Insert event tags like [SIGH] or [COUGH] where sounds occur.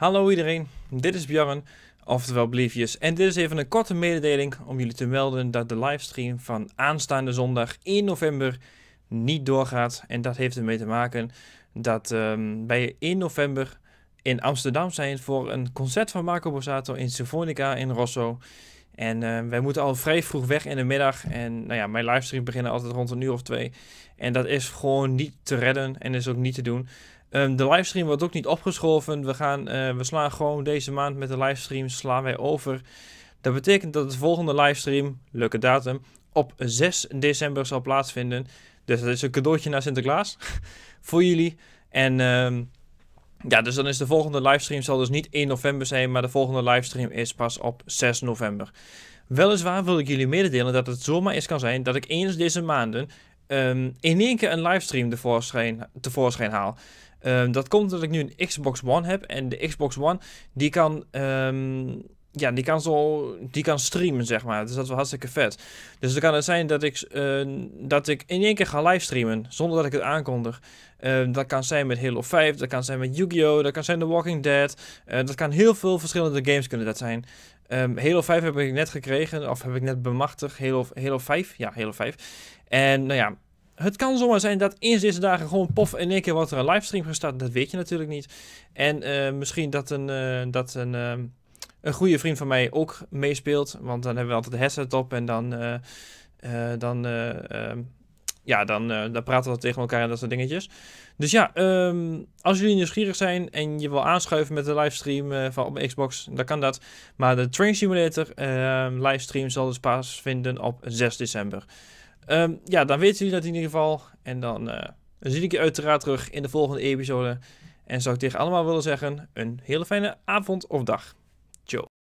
Hallo iedereen, dit is Björn, oftewel Bliefjes, en dit is even een korte mededeling om jullie te melden dat de livestream van aanstaande zondag 1 november niet doorgaat. En dat heeft ermee te maken dat ehm, wij 1 november in Amsterdam zijn voor een concert van Marco Borsato in Sinfonica in Rosso. En eh, wij moeten al vrij vroeg weg in de middag. En nou ja, mijn livestream beginnen altijd rond een uur of twee. En dat is gewoon niet te redden en is ook niet te doen. Ehm, de livestream wordt ook niet opgeschoven. We, gaan, eh, we slaan gewoon deze maand met de livestream slaan wij over. Dat betekent dat de volgende livestream, leuke datum, op 6 december zal plaatsvinden. Dus dat is een cadeautje naar Sinterklaas [LAUGHS] voor jullie. En ehm, ja, dus dan is de volgende livestream zal dus niet 1 november zijn, maar de volgende livestream is pas op 6 november. Weliswaar wil ik jullie mededelen dat het zomaar eens kan zijn dat ik eens deze maanden ehm, in één keer een livestream tevoorschijn, tevoorschijn haal. Ehm, dat komt omdat ik nu een Xbox One heb en de Xbox One die kan... Ehm, ja, die kan zo, die kan streamen, zeg maar. Dus dat is hartstikke vet. Dus dan kan het zijn dat ik, eh, dat ik in één keer ga livestreamen, zonder dat ik het aankondig. Eh, dat kan zijn met Halo 5, dat kan zijn met Yu-Gi-Oh!, dat kan zijn The Walking Dead. Eh, dat kan heel veel verschillende games kunnen dat zijn. Um, Halo 5 heb ik net gekregen, of heb ik net bemachtigd. Halo, Halo 5, ja, Halo 5. En nou ja, het kan zomaar zijn dat eens deze dagen gewoon pof in één keer wordt er een livestream gestart. Dat weet je natuurlijk niet. En misschien dat een, dat een... Ehm, een goede vriend van mij ook meespeelt. Want dan hebben we altijd de headset op en dan, eh, eh, dan eh, ehm, ja, dan, dan praten we tegen elkaar en dat soort dingetjes. Dus ja, ehm, als jullie nieuwsgierig zijn en je wil aanschuiven met de livestream van op Xbox, dan kan dat. Maar de Train Simulator ehm, livestream zal dus plaatsvinden op 6 december. ja, dan weten jullie dat in ieder geval. En dan, dan zie ik je uiteraard terug in de volgende episode. En zou ik tegen allemaal willen zeggen: een hele fijne avond of dag.